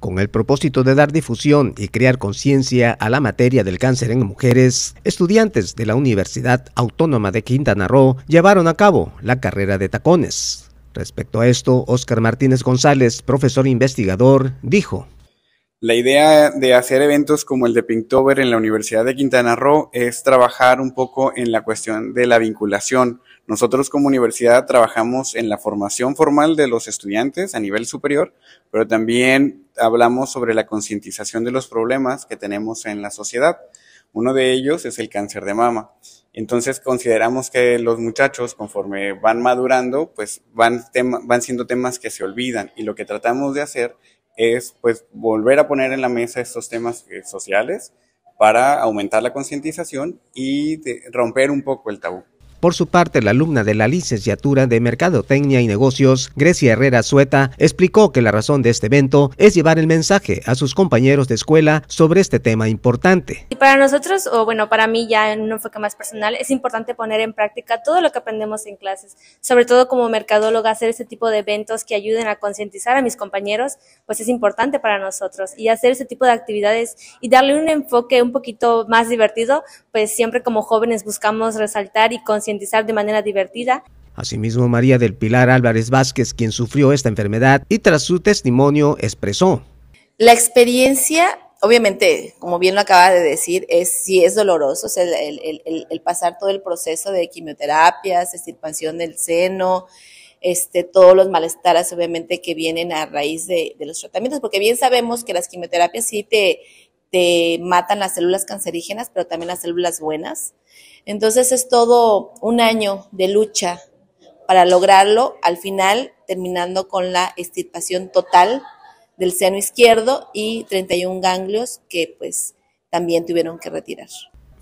Con el propósito de dar difusión y crear conciencia a la materia del cáncer en mujeres, estudiantes de la Universidad Autónoma de Quintana Roo llevaron a cabo la carrera de tacones. Respecto a esto, Óscar Martínez González, profesor e investigador, dijo. La idea de hacer eventos como el de Pinktober en la Universidad de Quintana Roo es trabajar un poco en la cuestión de la vinculación. Nosotros como universidad trabajamos en la formación formal de los estudiantes a nivel superior, pero también hablamos sobre la concientización de los problemas que tenemos en la sociedad. Uno de ellos es el cáncer de mama. Entonces consideramos que los muchachos, conforme van madurando, pues van, van siendo temas que se olvidan y lo que tratamos de hacer es pues volver a poner en la mesa estos temas eh, sociales para aumentar la concientización y romper un poco el tabú. Por su parte, la alumna de la licenciatura de Mercadotecnia y Negocios, Grecia Herrera Sueta, explicó que la razón de este evento es llevar el mensaje a sus compañeros de escuela sobre este tema importante. Y para nosotros, o bueno, para mí ya en un enfoque más personal, es importante poner en práctica todo lo que aprendemos en clases, sobre todo como mercadóloga, hacer este tipo de eventos que ayuden a concientizar a mis compañeros, pues es importante para nosotros. Y hacer este tipo de actividades y darle un enfoque un poquito más divertido, pues siempre como jóvenes buscamos resaltar y concientizar de manera divertida. Asimismo, María del Pilar Álvarez Vázquez, quien sufrió esta enfermedad y tras su testimonio expresó. La experiencia, obviamente, como bien lo acaba de decir, es sí es doloroso, el, pasar todo el proceso de quimioterapias, extirpación del seno, este, todos los malestares obviamente que vienen a raíz de los tratamientos, porque bien sabemos que las quimioterapias sí te te matan las células cancerígenas, pero también las células buenas. Entonces es todo un año de lucha para lograrlo, al final terminando con la extirpación total del seno izquierdo y 31 ganglios que pues también tuvieron que retirar.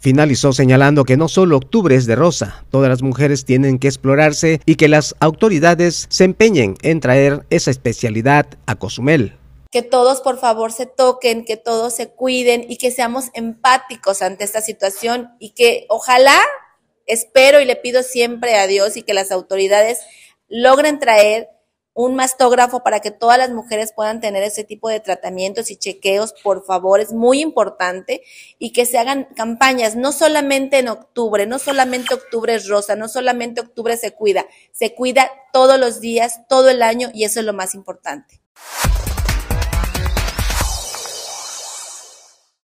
Finalizó señalando que no solo octubre es de rosa, todas las mujeres tienen que explorarse y que las autoridades se empeñen en traer esa especialidad a Cozumel que todos por favor se toquen, que todos se cuiden y que seamos empáticos ante esta situación y que ojalá, espero y le pido siempre a Dios y que las autoridades logren traer un mastógrafo para que todas las mujeres puedan tener ese tipo de tratamientos y chequeos, por favor, es muy importante y que se hagan campañas, no solamente en octubre, no solamente octubre es rosa, no solamente octubre se cuida, se cuida todos los días, todo el año y eso es lo más importante.